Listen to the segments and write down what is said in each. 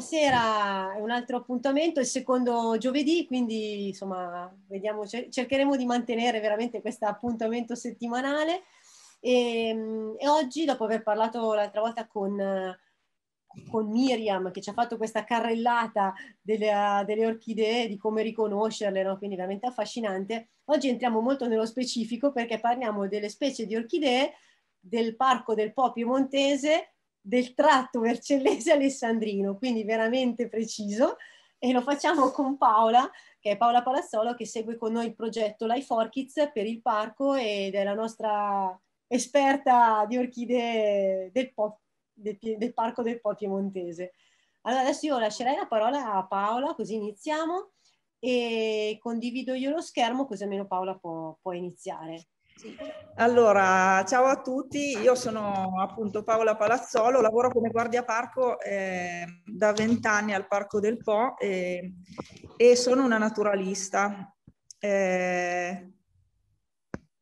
stasera è un altro appuntamento, il secondo giovedì, quindi insomma vediamo, cercheremo di mantenere veramente questo appuntamento settimanale. E, ehm, e oggi, dopo aver parlato l'altra volta con, con, Miriam, che ci ha fatto questa carrellata delle, delle orchidee, di come riconoscerle, no? quindi veramente affascinante, oggi entriamo molto nello specifico perché parliamo delle specie di orchidee del Parco del Po Piemontese del tratto vercellese alessandrino, quindi veramente preciso, e lo facciamo con Paola, che è Paola Palazzolo, che segue con noi il progetto Life Orchids per il parco ed è la nostra esperta di orchidee del, po- del, del parco del Po Piemontese. Allora adesso io lascerei la parola a Paola, così iniziamo e condivido io lo schermo, così almeno Paola può, può iniziare. Allora, ciao a tutti, io sono appunto Paola Palazzolo, lavoro come guardia parco eh, da vent'anni al Parco del Po eh, e sono una naturalista. Eh,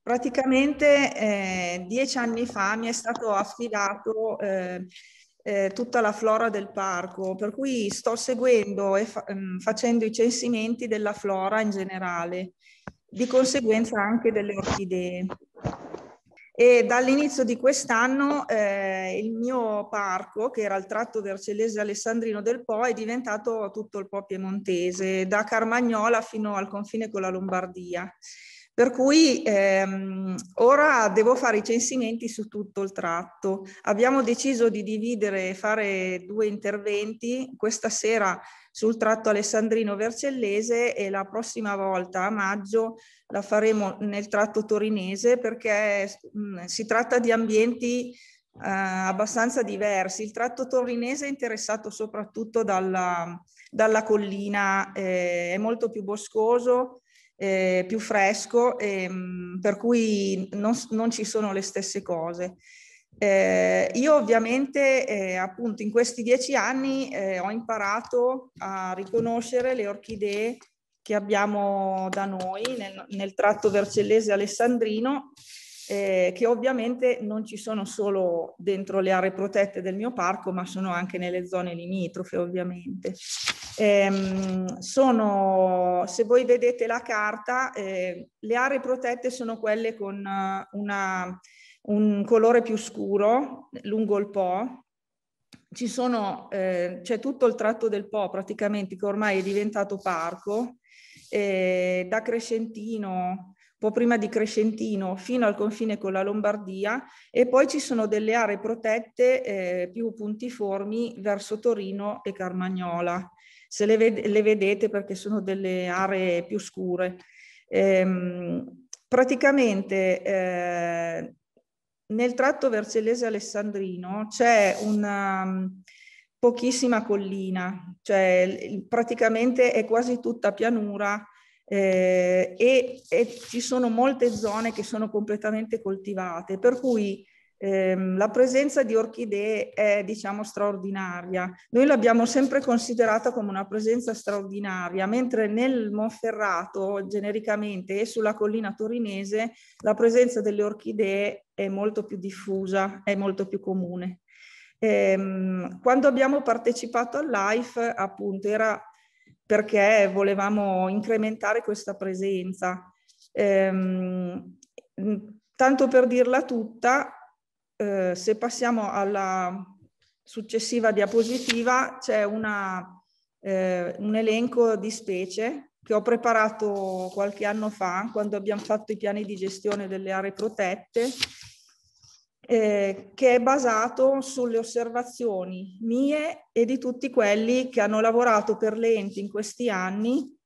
praticamente eh, dieci anni fa mi è stato affidato eh, eh, tutta la flora del parco, per cui sto seguendo e fa mm, facendo i censimenti della flora in generale di conseguenza anche delle orchidee. E dall'inizio di quest'anno eh, il mio parco, che era il tratto vercellese alessandrino del Po, è diventato tutto il Po piemontese, da Carmagnola fino al confine con la Lombardia. Per cui ehm, ora devo fare i censimenti su tutto il tratto. Abbiamo deciso di dividere e fare due interventi. Questa sera sul tratto alessandrino-vercellese e la prossima volta a maggio la faremo nel tratto torinese perché mh, mm, si tratta di ambienti eh, abbastanza diversi. Il tratto torinese è interessato soprattutto dalla, dalla collina, eh, è molto più boscoso, eh, più fresco, ehm, per cui non, non, ci sono le stesse cose. Eh, io ovviamente eh, appunto in questi dieci anni eh, ho imparato a riconoscere le orchidee che abbiamo da noi nel, nel tratto vercellese alessandrino, eh, che ovviamente non ci sono solo dentro le aree protette del mio parco, ma sono anche nelle zone limitrofe ovviamente. Ehm, sono, se voi vedete la carta, eh, le aree protette sono quelle con eh, una un colore più scuro lungo il Po. Ci Sono, eh, c'è tutto il tratto del Po praticamente che ormai è diventato parco, eh, da Crescentino, un po' prima di Crescentino, fino al confine con la Lombardia e poi ci sono delle aree protette eh, più puntiformi verso Torino e Carmagnola. Se le, ved- le vedete perché sono delle aree più scure. Ehm, praticamente eh, nel tratto Vercellese alessandrino c'è una um, pochissima collina, cioè praticamente è quasi tutta pianura eh, e, e ci sono molte zone che sono completamente coltivate, per cui Ehm, la presenza di orchidee è diciamo straordinaria. Noi l'abbiamo sempre considerata come una presenza straordinaria, mentre nel Monferrato genericamente e sulla collina torinese la presenza delle orchidee è molto più diffusa, è molto più comune. Ehm, quando abbiamo partecipato al LIFE appunto, era perché volevamo incrementare questa presenza. Ehm, tanto per dirla tutta, eh, se passiamo alla successiva diapositiva c'è una, eh, un elenco di specie che ho preparato qualche anno fa quando abbiamo fatto i piani di gestione delle aree protette eh, che è basato sulle osservazioni mie e di tutti quelli che hanno lavorato per le in questi anni.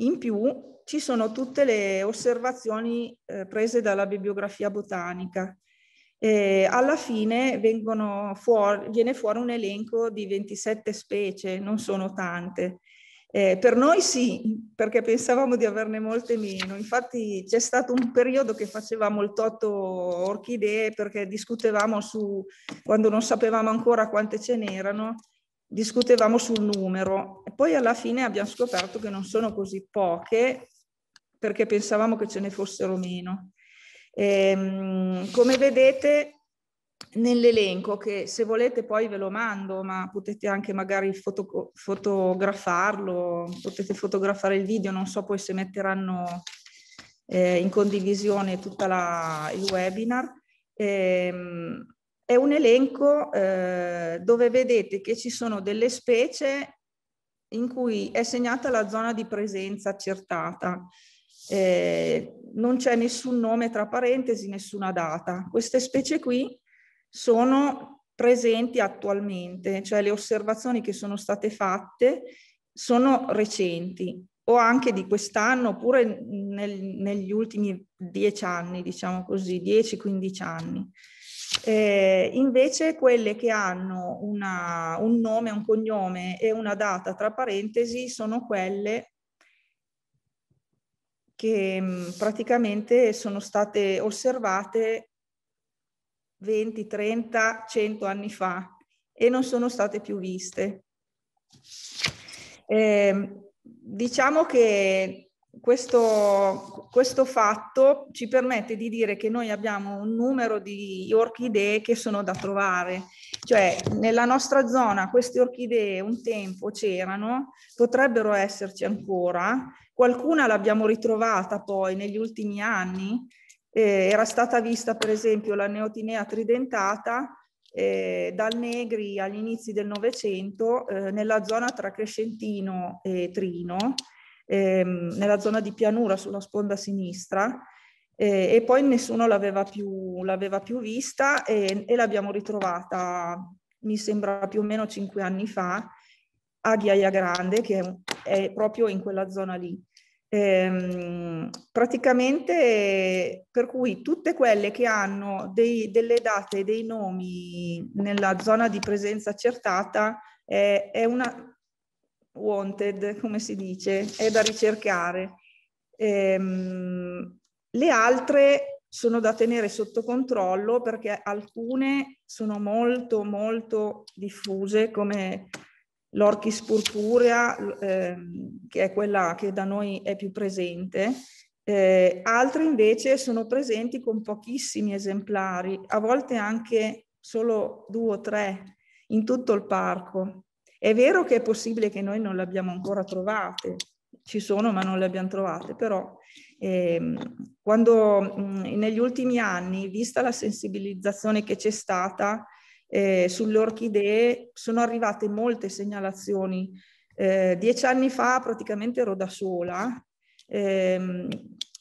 In più ci sono tutte le osservazioni eh, prese dalla bibliografia botanica eh, alla fine fuori, viene fuori un elenco di 27 specie, non sono tante. Eh, per noi sì, perché pensavamo di averne molte meno. Infatti c'è stato un periodo che facevamo il totto orchidee perché discutevamo su, quando non sapevamo ancora quante ce n'erano, discutevamo sul numero. E poi alla fine abbiamo scoperto che non sono così poche perché pensavamo che ce ne fossero meno. Ehm, come vedete nell'elenco, che se volete poi ve lo mando, ma potete anche magari foto, fotografarlo, potete fotografare il video, non so poi se metteranno eh, in condivisione tutto il webinar. Ehm, è un elenco eh, dove vedete che ci sono delle specie in cui è segnata la zona di presenza accertata eh, non c'è nessun nome tra parentesi, nessuna data. Queste specie qui sono presenti attualmente, cioè le osservazioni che sono state fatte sono recenti o anche di quest'anno oppure nel, negli ultimi dieci anni, diciamo così, 10-15 anni. Eh, invece quelle che hanno una, un nome, un cognome e una data tra parentesi sono quelle che mm, praticamente sono state osservate 20, 30, 100 anni fa e non sono state più viste. Eh, diciamo che questo, questo, fatto ci permette di dire che noi abbiamo un numero di orchidee che sono da trovare, cioè nella nostra zona queste orchidee un tempo c'erano, potrebbero esserci ancora, Qualcuna l'abbiamo ritrovata poi negli ultimi anni, eh, era stata vista per esempio la neotinea tridentata eh, dal Negri agli inizi del Novecento eh, nella zona tra Crescentino e Trino, ehm, nella zona di pianura sulla sponda sinistra eh, e poi nessuno l'aveva più, l'aveva più vista e, e l'abbiamo ritrovata mi sembra più o meno cinque anni fa a Ghiaia Grande, che è proprio in quella zona lì. Ehm, praticamente per cui tutte quelle che hanno dei, delle date, dei nomi nella zona di presenza accertata è, è una wanted, come si dice, è da ricercare. Ehm, le altre sono da tenere sotto controllo perché alcune sono molto molto diffuse come l'orchis purpurea, ehm, che è quella che da noi è più presente, eh, altri invece sono presenti con pochissimi esemplari, a volte anche solo due o tre in tutto il parco. È vero che è possibile che noi non le abbiamo ancora trovate, ci sono ma non le abbiamo trovate, però ehm, quando mh, negli ultimi anni, vista la sensibilizzazione che c'è stata, eh, sulle orchidee sono arrivate molte segnalazioni. Eh, dieci anni fa praticamente ero da sola, eh,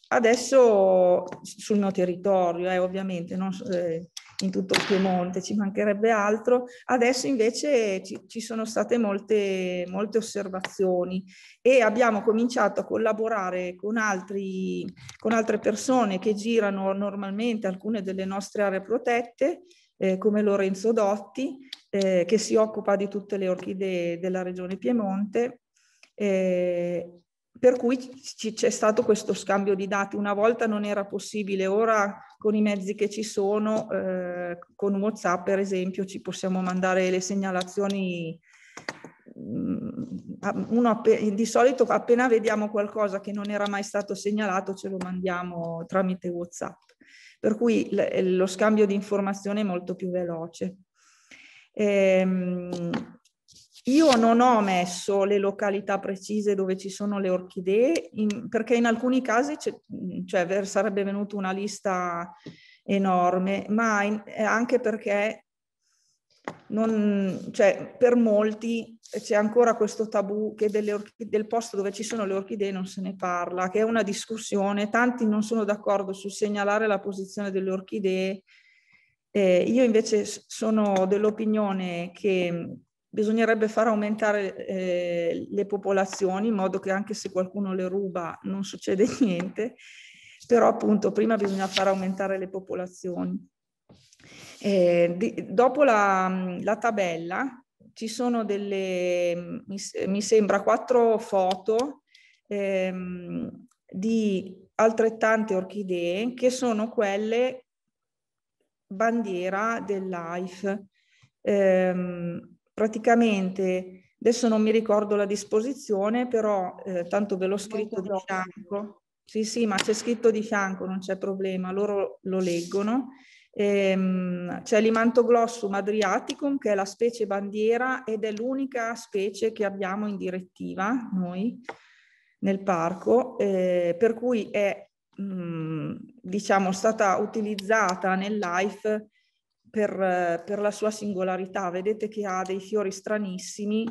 adesso sul mio territorio, eh, ovviamente, non, eh, in tutto il Piemonte, ci mancherebbe altro. Adesso invece ci, ci sono state molte, molte, osservazioni e abbiamo cominciato a collaborare con, altri, con altre persone che girano normalmente alcune delle nostre aree protette eh, come Lorenzo Dotti, eh, che si occupa di tutte le orchidee della regione Piemonte, eh, per cui c'è stato questo scambio di dati. Una volta non era possibile, ora con i mezzi che ci sono, eh, con WhatsApp per esempio, ci possiamo mandare le segnalazioni mm, uno, di solito appena vediamo qualcosa che non era mai stato segnalato ce lo mandiamo tramite WhatsApp per cui eh, lo scambio di informazione è molto più veloce. Ehm, io non ho messo le località precise dove ci sono le orchidee, in, perché in alcuni casi cioè, sarebbe venuta una lista enorme, ma in, eh, anche perché non, cioè, per molti c'è ancora questo tabù che orchide, del posto dove ci sono le orchidee non se ne parla, che è una discussione. Tanti non sono d'accordo sul segnalare la posizione delle orchidee. Eh, io invece sono dell'opinione che mm, bisognerebbe far aumentare eh, le popolazioni in modo che anche se qualcuno le ruba non succede niente, però appunto prima bisogna far aumentare le popolazioni. Eh, di, dopo la, la, tabella ci sono delle, mi, mi sembra, quattro foto ehm, di altrettante orchidee che sono quelle bandiera del life. Ehm, praticamente, adesso non mi ricordo la disposizione, però eh, tanto ve l'ho scritto di fianco. Sì, sì, ma c'è scritto di fianco, non c'è problema, loro lo leggono. Ehm, c'è l'imantoglossum adriaticum che è la specie bandiera ed è l'unica specie che abbiamo in direttiva noi nel parco, eh, per cui è mh, mm, diciamo stata utilizzata nel life per, per, la sua singolarità. Vedete che ha dei fiori stranissimi,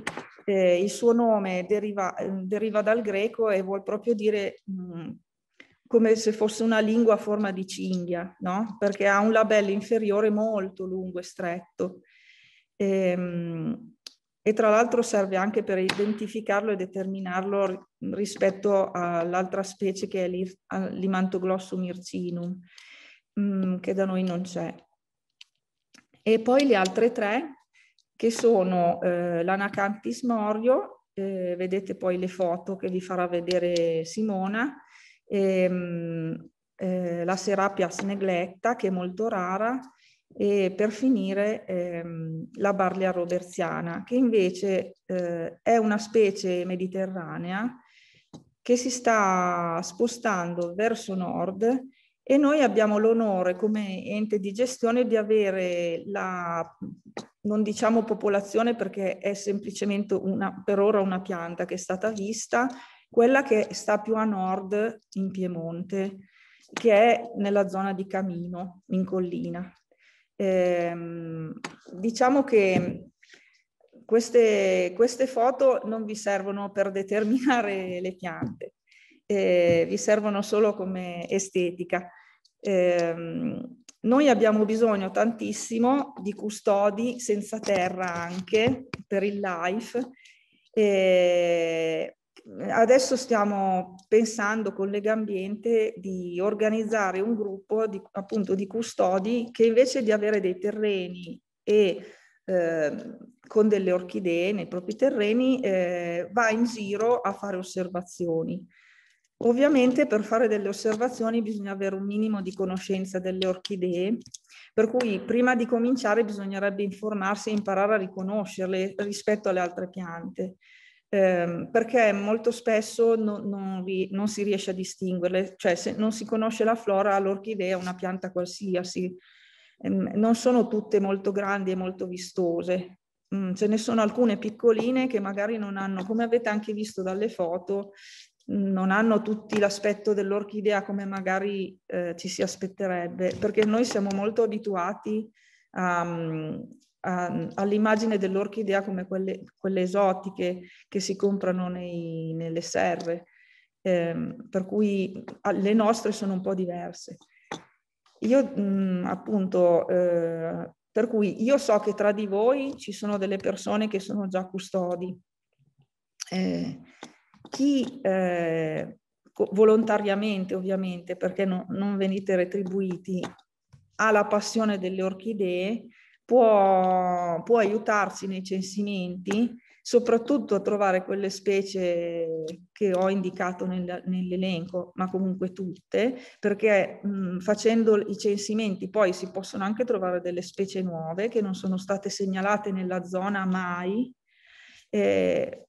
eh, il suo nome deriva, deriva, dal greco e vuol proprio dire mh, mm, come se fosse una lingua a forma di cinghia, no? perché ha un labello inferiore molto lungo e stretto. E, ehm, e tra l'altro serve anche per identificarlo e determinarlo rispetto all'altra specie che è l'imantoglossum ircinum, mm, che da noi non c'è. E poi le altre tre, che sono eh, l'anacantis morio, eh, vedete poi le foto che vi farà vedere Simona, ehm, eh, la Serapias negletta, che è molto rara, e per finire ehm, la Barlia roberziana, che invece eh, è una specie mediterranea che si sta spostando verso nord e noi abbiamo l'onore come ente di gestione di avere la, non diciamo popolazione perché è semplicemente una, per ora una pianta che è stata vista, quella che sta più a nord in Piemonte, che è nella zona di Camino, in collina. Ehm, diciamo che queste, queste, foto non vi servono per determinare le piante, eh, vi servono solo come estetica. Ehm, noi abbiamo bisogno tantissimo di custodi senza terra anche per il life, eh, adesso stiamo pensando con Legambiente di organizzare un gruppo di, appunto di custodi che invece di avere dei terreni e ehm, con delle orchidee nei propri terreni eh, va in giro a fare osservazioni. Ovviamente per fare delle osservazioni bisogna avere un minimo di conoscenza delle orchidee, per cui prima di cominciare bisognerebbe informarsi e imparare a riconoscerle rispetto alle altre piante eh, perché molto spesso non, non, vi, non, si riesce a distinguerle, cioè se non si conosce la flora, l'orchidea è una pianta qualsiasi. Eh, non sono tutte molto grandi e molto vistose, Mm, ce ne sono alcune piccoline che magari non hanno, come avete anche visto dalle foto, non hanno tutti l'aspetto dell'orchidea come magari eh, ci si aspetterebbe, perché noi siamo molto abituati a, mm, Ehm, all'immagine dell'orchidea come quelle, quelle, esotiche che si comprano nei, nelle serre, ehm, per cui ah, le nostre sono un po' diverse. Io mh, mm, appunto, eh, per cui io so che tra di voi ci sono delle persone che sono già custodi. Eh, chi eh, volontariamente ovviamente perché no, non venite retribuiti ha la passione delle orchidee può, può aiutarci nei censimenti soprattutto a trovare quelle specie che ho indicato nel, nell'elenco, ma comunque tutte, perché mh, facendo i censimenti poi si possono anche trovare delle specie nuove che non sono state segnalate nella zona mai. Eh,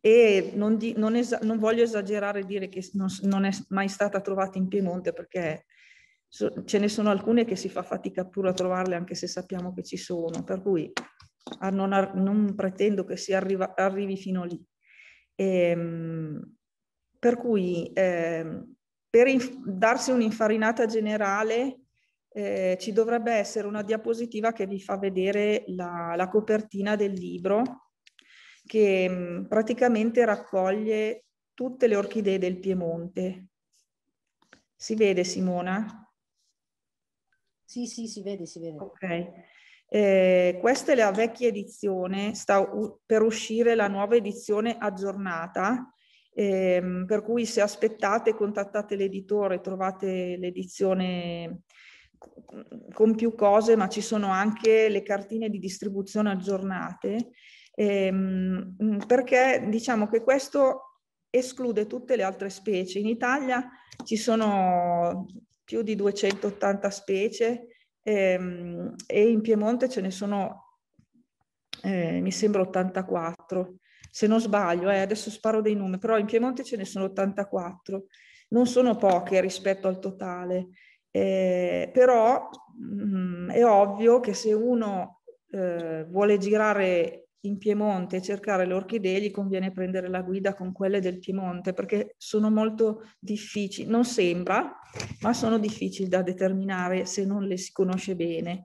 e non, di, non, non, voglio esagerare e dire che non, non, è mai stata trovata in Piemonte perché So, ce ne sono alcune che si fa fatica pure a trovarle anche se sappiamo che ci sono, per cui non, ar- non, pretendo che si arriva, arrivi fino lì. Ehm, per cui eh, per inf- darsi un'infarinata generale eh, ci dovrebbe essere una diapositiva che vi fa vedere la, la copertina del libro che mm, praticamente raccoglie tutte le orchidee del Piemonte. Si vede Simona? Sì, sì, si vede, si vede. Ok. Eh, questa è la vecchia edizione, sta u- per uscire la nuova edizione aggiornata, ehm, per cui se aspettate contattate l'editore, trovate l'edizione con più cose, ma ci sono anche le cartine di distribuzione aggiornate, ehm, perché diciamo che questo esclude tutte le altre specie. In Italia ci sono più di 280 specie ehm, e in Piemonte ce ne sono, eh, mi sembra, 84. Se non sbaglio, eh, adesso sparo dei numeri, però in Piemonte ce ne sono 84. Non sono poche rispetto al totale, eh, però mh, mm, è ovvio che se uno eh, vuole girare in Piemonte e cercare le orchidee, gli conviene prendere la guida con quelle del Piemonte perché sono molto difficili, non sembra, ma sono difficili da determinare se non le si conosce bene.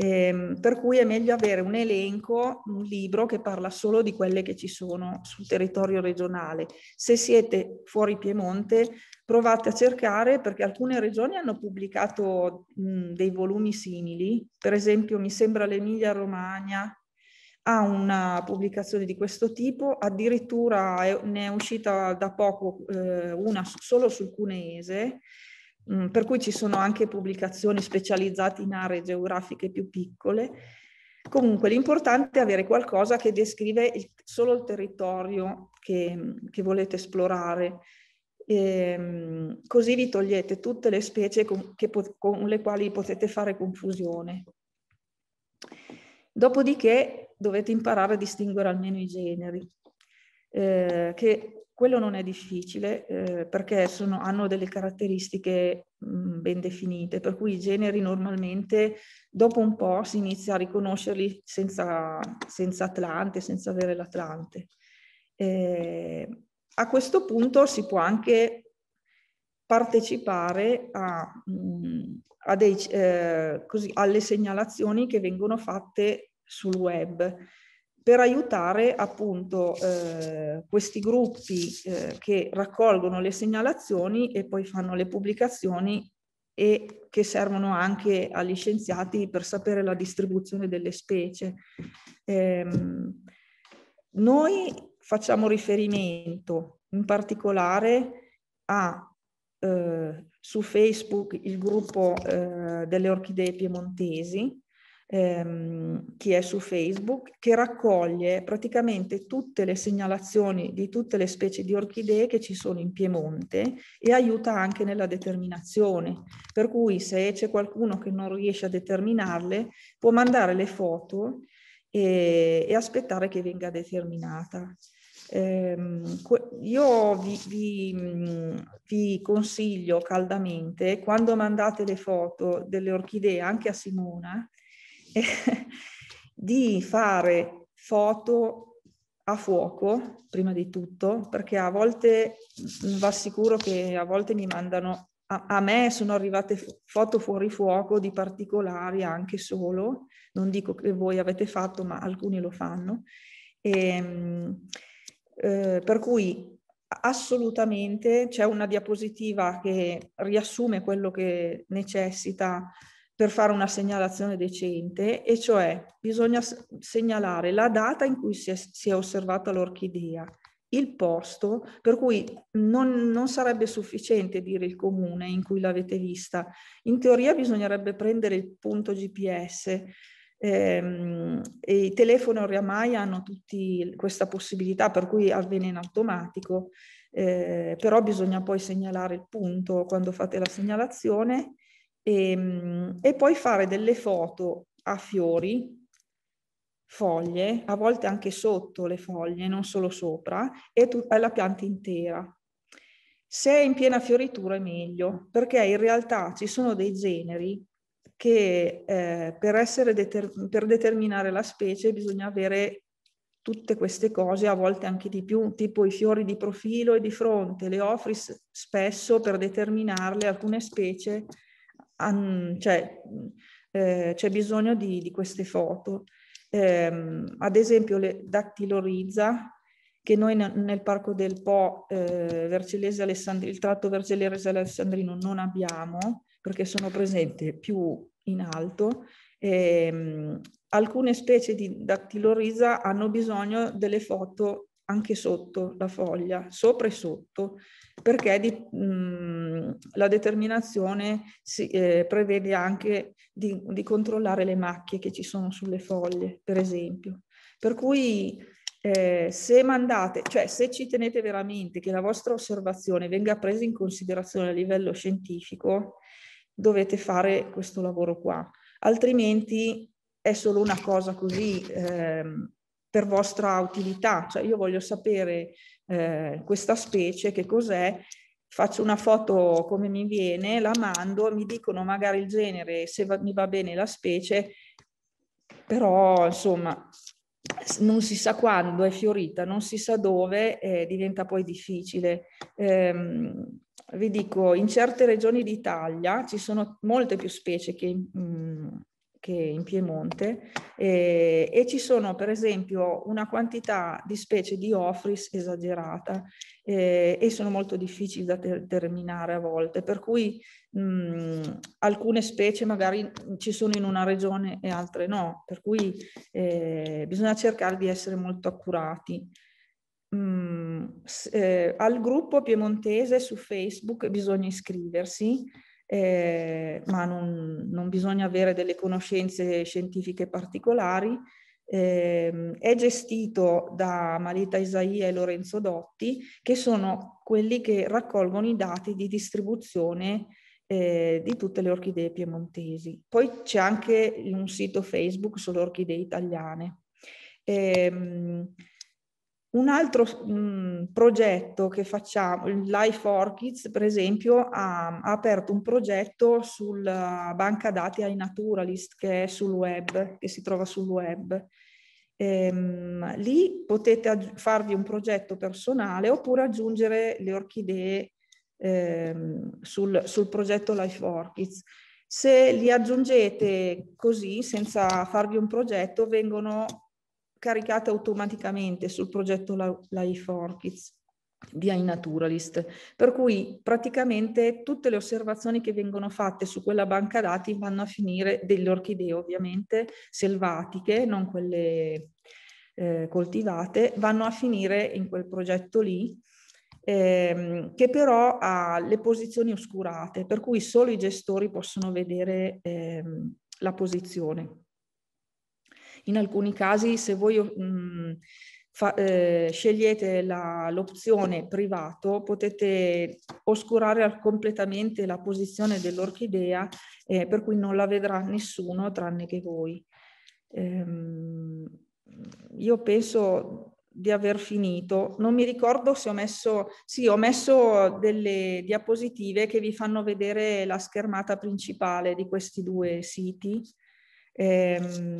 Eh, per cui è meglio avere un elenco, un libro che parla solo di quelle che ci sono sul territorio regionale. Se siete fuori Piemonte, provate a cercare perché alcune regioni hanno pubblicato mh, dei volumi simili. Per esempio, mi sembra l'Emilia Romagna a una pubblicazione di questo tipo, addirittura è, ne è uscita da poco eh, una solo sul Cuneese, mh, mm, per cui ci sono anche pubblicazioni specializzate in aree geografiche più piccole. Comunque l'importante è avere qualcosa che descrive il, solo il territorio che, che volete esplorare. E, ehm, così vi togliete tutte le specie con, che, con le quali potete fare confusione. Dopodiché dovete imparare a distinguere almeno i generi, eh, che quello non è difficile eh, perché sono, hanno delle caratteristiche mh, mm, ben definite, per cui i generi normalmente dopo un po' si inizia a riconoscerli senza, senza Atlante, senza avere l'Atlante. Eh, a questo punto si può anche partecipare a, mh, mm, dei, eh, così, alle segnalazioni che vengono fatte sul web per aiutare appunto eh, questi gruppi eh, che raccolgono le segnalazioni e poi fanno le pubblicazioni e che servono anche agli scienziati per sapere la distribuzione delle specie. Eh, noi facciamo riferimento in particolare a eh, su Facebook il gruppo eh, delle orchidee piemontesi, ehm, chi è su Facebook, che raccoglie praticamente tutte le segnalazioni di tutte le specie di orchidee che ci sono in Piemonte e aiuta anche nella determinazione. Per cui se c'è qualcuno che non riesce a determinarle, può mandare le foto e, e aspettare che venga determinata. Eh, io vi, vi, mm, vi, consiglio caldamente, quando mandate le foto delle orchidee anche a Simona, di fare foto a fuoco, prima di tutto, perché a volte, mm, vi assicuro che a volte mi mandano, a, a me sono arrivate foto fuori fuoco di particolari anche solo, non dico che voi avete fatto, ma alcuni lo fanno. E, ehm, eh, per cui assolutamente c'è una diapositiva che riassume quello che necessita per fare una segnalazione decente, e cioè bisogna segnalare la data in cui si è, si è osservata l'orchidea, il posto, per cui non, non, sarebbe sufficiente dire il comune in cui l'avete vista. In teoria bisognerebbe prendere il punto GPS. Ehm, e I telefoni oramai hanno tutti questa possibilità, per cui avviene in automatico, eh, però bisogna poi segnalare il punto quando fate la segnalazione Ehm, e, e poi fare delle foto a fiori foglie, a volte anche sotto le foglie, non solo sopra, e tu- alla pianta intera. Se è in piena fioritura è meglio, perché in realtà ci sono dei generi che eh, per, deter- per determinare la specie bisogna avere tutte queste cose, a volte anche di più, tipo i fiori di profilo e di fronte, le offris spesso per determinarle alcune specie an, cioè, eh, c'è bisogno di, di queste foto. Eh, ad esempio le dattilorizza, che noi nel parco del Po eh, Vercellese Alessandrino, il tratto Vercellese Alessandrino non abbiamo, perché sono presenti più in alto. Eh, alcune specie di dattilorisa hanno bisogno delle foto anche sotto la foglia, sopra e sotto, perché di, mh, la determinazione si, eh, prevede anche di, di, controllare le macchie che ci sono sulle foglie, per esempio. Per cui eh, se mandate, cioè se ci tenete veramente che la vostra osservazione venga presa in considerazione a livello scientifico, dovete fare questo lavoro qua, altrimenti è solo una cosa così. Ehm, per vostra utilità, cioè io voglio sapere eh, questa specie che cos'è, faccio una foto come mi viene, la mando, mi dicono magari il genere, se va, mi va bene la specie, però insomma non si sa quando è fiorita, non si sa dove, eh, diventa poi difficile. Ehm, vi dico, in certe regioni d'Italia ci sono molte più specie che in, mm, che in Piemonte eh, e ci sono per esempio una quantità di specie di ofris esagerata eh, e sono molto difficili da determinare a volte, per cui mh, mm, alcune specie magari ci sono in una regione e altre no, per cui eh, bisogna cercare di essere molto accurati. Mh, mm, eh, al gruppo piemontese su Facebook bisogna iscriversi eh, ma non, non, bisogna avere delle conoscenze scientifiche particolari. Eh, è gestito da Marita Isaia e Lorenzo Dotti, che sono quelli che raccolgono i dati di distribuzione eh, di tutte le orchidee piemontesi. Poi c'è anche un sito Facebook sulle orchidee italiane. Eh, un altro mh, mhmm, progetto che facciamo, Life Orchids, per esempio, ha, ha aperto un progetto sulla eh, banca dati ai naturalist che è sul web, che si trova sul web. Ehm, lì potete aggi- farvi un progetto personale oppure aggiungere le orchidee ehm, sul, sul, progetto Life Orchids. Se li aggiungete così, senza farvi un progetto, vengono caricate automaticamente sul progetto life Orchids kids via iNaturalist, per cui praticamente tutte le osservazioni che vengono fatte su quella banca dati vanno a finire delle orchidee ovviamente selvatiche, non quelle eh, coltivate, vanno a finire in quel progetto lì ehm, che però ha le posizioni oscurate, per cui solo i gestori possono vedere ehm, la posizione. In alcuni casi, se voi mh, mm, fa, eh, scegliete la, l'opzione privato, potete oscurare completamente la posizione dell'orchidea, eh, per cui non la vedrà nessuno tranne che voi. Ehm, io penso di aver finito. Non mi ricordo se ho messo, sì, ho messo delle diapositive che vi fanno vedere la schermata principale di questi due siti. Ehm,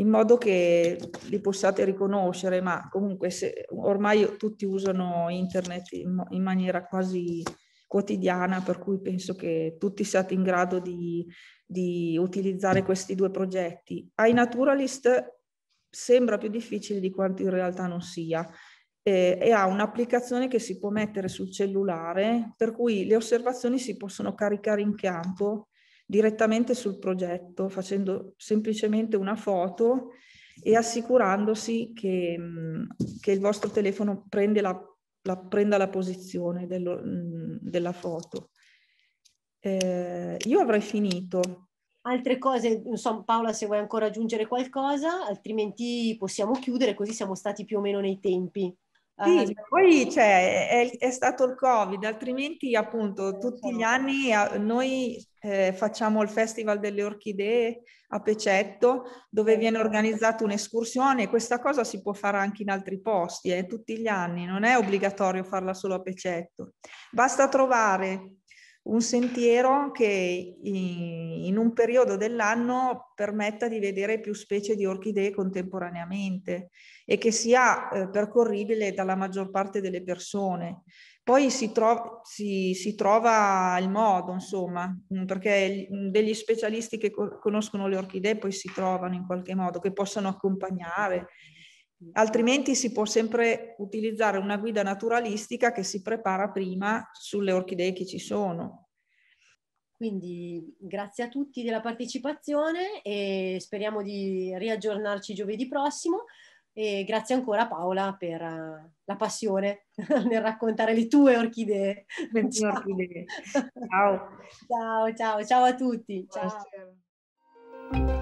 in modo che li possiate riconoscere, ma comunque se, ormai tutti usano internet in, in maniera quasi quotidiana, per cui penso che tutti siate in grado di, di utilizzare questi due progetti. Ai Naturalist sembra più difficile di quanto in realtà non sia eh, e ha un'applicazione che si può mettere sul cellulare, per cui le osservazioni si possono caricare in campo direttamente sul progetto, facendo semplicemente una foto e assicurandosi che, che il vostro telefono la, la, prenda la posizione dello, della foto. Eh, io avrei finito. Altre cose, non Paola se vuoi ancora aggiungere qualcosa, altrimenti possiamo chiudere, così siamo stati più o meno nei tempi. Ah, sì, poi cioè, è, è, stato il Covid, altrimenti appunto tutti gli anni noi eh, facciamo il Festival delle Orchidee a Pecetto dove viene organizzata un'escursione e questa cosa si può fare anche in altri posti, eh, tutti gli anni, non è obbligatorio farla solo a Pecetto. Basta trovare un sentiero che in un periodo dell'anno permetta di vedere più specie di orchidee contemporaneamente e che sia eh, percorribile dalla maggior parte delle persone. Poi si, tro si, si, trova il modo, insomma, mm, perché mm, degli specialisti che conoscono le orchidee poi si trovano in qualche modo, che possano accompagnare, altrimenti si può sempre utilizzare una guida naturalistica che si prepara prima sulle orchidee che ci sono. Quindi grazie a tutti della partecipazione e speriamo di riaggiornarci giovedì prossimo e grazie ancora Paola per eh, la passione nel raccontare le tue orchidee. Le mie ciao. orchidee. Ciao. ciao, ciao, ciao a tutti. Ciao. ciao.